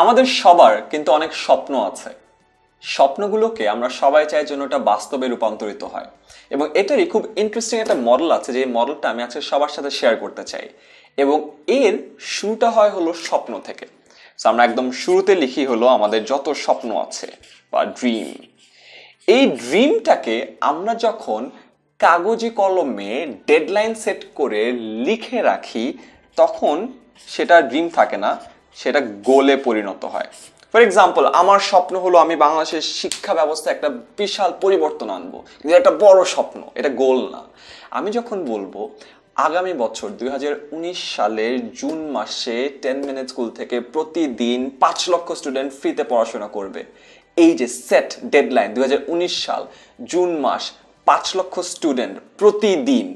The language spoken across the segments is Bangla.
আমাদের সবার কিন্তু অনেক স্বপ্ন আছে স্বপ্নগুলোকে আমরা সবাই চাই জন্য ওটা বাস্তবে রূপান্তরিত হয় এবং এটারই খুব ইন্টারেস্টিং একটা মডেল আছে যে মডেলটা আমি আজকে সবার সাথে শেয়ার করতে চাই এবং এর শুরুটা হয় হলো স্বপ্ন থেকে আমরা একদম শুরুতে লিখি হলো আমাদের যত স্বপ্ন আছে বা ড্রিম এই ড্রিমটাকে আমরা যখন কাগজে কলমে ডেডলাইন সেট করে লিখে রাখি তখন সেটা ড্রিম থাকে না সেটা গোলে পরিণত হয় ফর এক্সাম্পল আমার স্বপ্ন হলো আমি বাংলাদেশের শিক্ষা ব্যবস্থা একটা বিশাল পরিবর্তন আনবো কিন্তু একটা বড় স্বপ্ন এটা গোল না আমি যখন বলবো আগামী বছর দুই সালের জুন মাসে টেন মিনিট স্কুল থেকে প্রতিদিন পাঁচ লক্ষ স্টুডেন্ট ফ্রিতে পড়াশোনা করবে এই যে সেট ডেডলাইন দুই সাল জুন মাস পাঁচ লক্ষ স্টুডেন্ট প্রতিদিন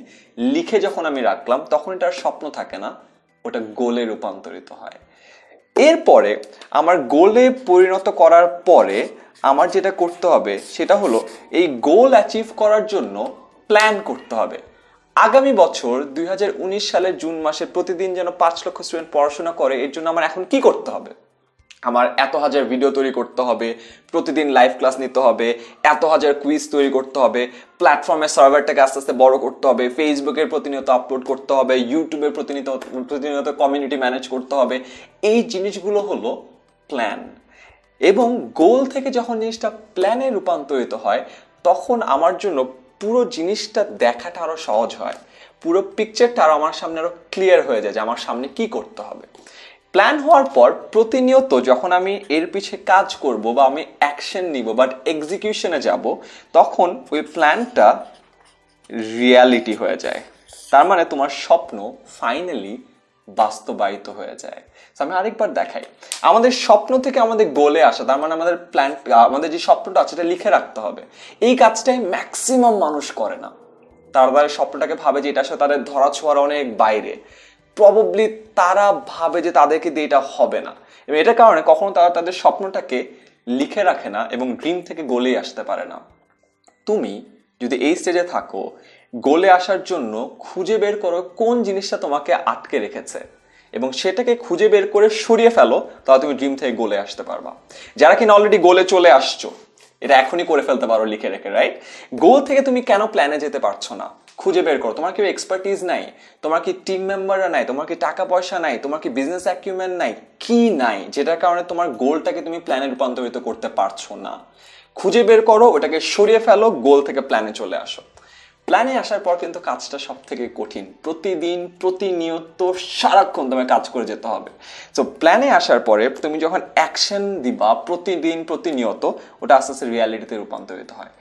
লিখে যখন আমি রাখলাম তখন এটার স্বপ্ন থাকে না ওটা গোলে রূপান্তরিত হয় এরপরে আমার গোলে পরিণত করার পরে আমার যেটা করতে হবে সেটা হলো এই গোল অ্যাচিভ করার জন্য প্ল্যান করতে হবে আগামী বছর দুই সালের জুন মাসে প্রতিদিন যেন পাঁচ লক্ষ স্টুডেন্ট পড়াশোনা করে এর জন্য আমার এখন কি করতে হবে আমার এত হাজার ভিডিও তৈরি করতে হবে প্রতিদিন লাইভ ক্লাস নিতে হবে এত হাজার কুইজ তৈরি করতে হবে প্ল্যাটফর্মের সার্ভারটাকে আস্তে আস্তে বড় করতে হবে ফেসবুকের প্রতিনিয়ত আপলোড করতে হবে ইউটিউবের প্রতিনিয়ত প্রতিনিয়ত কমিউনিটি ম্যানেজ করতে হবে এই জিনিসগুলো হলো প্ল্যান এবং গোল থেকে যখন জিনিসটা প্ল্যানে রূপান্তরিত হয় তখন আমার জন্য পুরো জিনিসটা দেখাটা আরও সহজ হয় পুরো পিকচারটা আরও আমার সামনে আরও ক্লিয়ার হয়ে যায় যে আমার সামনে কি করতে হবে প্ল্যান হওয়ার পর প্রতিনিয়ত যখন আমি এর পিছে কাজ করব বা আমি অ্যাকশন নিব বাট এক্সিকিউশনে যাব তখন ওই প্ল্যানটা রিয়ালিটি হয়ে যায় তার মানে তোমার স্বপ্ন ফাইনালি বাস্তবায়িত হয়ে যায় আমি আরেকবার দেখাই আমাদের স্বপ্ন থেকে আমাদের গোলে আসা তার মানে আমাদের প্ল্যান আমাদের যে স্বপ্নটা আছে সেটা লিখে রাখতে হবে এই কাজটাই ম্যাক্সিমাম মানুষ করে না তারা তাদের স্বপ্নটাকে ভাবে যে এটা আসলে তাদের ধরা ছোঁয়ার অনেক বাইরে প্রবলি তারা ভাবে যে তাদেরকে দিয়ে এটা হবে না এবং এটার কারণে কখনো তারা তাদের স্বপ্নটাকে লিখে রাখে না এবং ড্রিম থেকে গোলে আসতে পারে না তুমি যদি এই স্টেজে থাকো গোলে আসার জন্য খুঁজে বের করো কোন জিনিসটা তোমাকে আটকে রেখেছে এবং সেটাকে খুঁজে বের করে সরিয়ে ফেলো তাহলে তুমি ড্রিম থেকে গোলে আসতে পারবা যারা কিনা অলরেডি গোলে চলে আসছো এটা এখনই করে ফেলতে পারো লিখে রেখে রাইট গোল থেকে তুমি কেন প্ল্যানে যেতে পারছো না খুঁজে বের করো তোমার কি এক্সপার্টিস নাই তোমার কি টিম মেম্বাররা নাই তোমার কি টাকা পয়সা নাই তোমার কি বিজনেস অ্যাকিউমেন্ট নাই কি নাই যেটার কারণে তোমার গোলটাকে তুমি প্ল্যানে রূপান্তরিত করতে পারছো না খুঁজে বের করো ওটাকে সরিয়ে ফেলো গোল থেকে প্ল্যানে চলে আসো প্ল্যানে আসার পর কিন্তু কাজটা সব থেকে কঠিন প্রতিদিন প্রতিনিয়ত সারাক্ষণ তোমার কাজ করে যেতে হবে তো প্ল্যানে আসার পরে তুমি যখন অ্যাকশন দিবা প্রতিদিন প্রতিনিয়ত ওটা আস্তে আস্তে রিয়ালিটিতে রূপান্তরিত হয়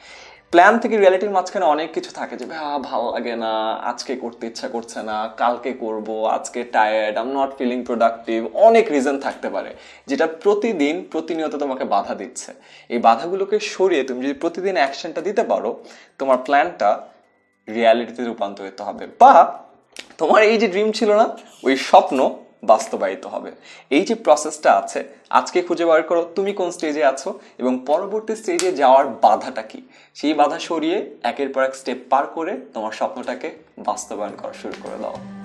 প্ল্যান থেকে রিয়ালিটির মাঝখানে অনেক কিছু থাকে যে ভাই ভালো লাগে না আজকে করতে ইচ্ছা করছে না কালকে করব আজকে tired I'm not feeling productive অনেক রিজন থাকতে পারে যেটা প্রতিদিন প্রতিনিয়ত তোমাকে বাধা দিচ্ছে এই বাধাগুলোকে সরিয়ে তুমি যদি প্রতিদিন অ্যাকশনটা দিতে পারো তোমার প্ল্যানটা রিয়ালিটিতে রূপান্তরিত হবে বা তোমার এই যে ড্রিম ছিল না ওই স্বপ্ন বাস্তবায়িত হবে এই যে প্রসেসটা আছে আজকে খুঁজে বার করো তুমি কোন স্টেজে আছো এবং পরবর্তী স্টেজে যাওয়ার বাধাটা কি সেই বাধা সরিয়ে একের পর এক স্টেপ পার করে তোমার স্বপ্নটাকে বাস্তবায়ন করা শুরু করে দাও